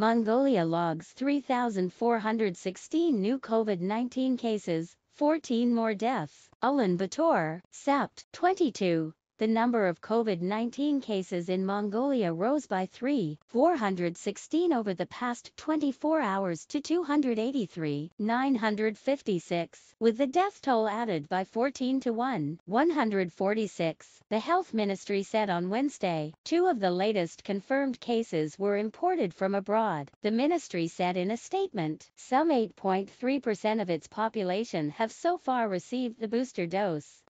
Mongolia logs 3,416 new COVID-19 cases, 14 more deaths. Ulan Bator, Sept, 22, the number of COVID-19 cases in Mongolia rose by 3,416 over the past 24 hours to 283,956, with the death toll added by 14 to 1, 146. The health ministry said on Wednesday, two of the latest confirmed cases were imported from abroad. The ministry said in a statement, some 8.3% of its population have so far received the booster dose.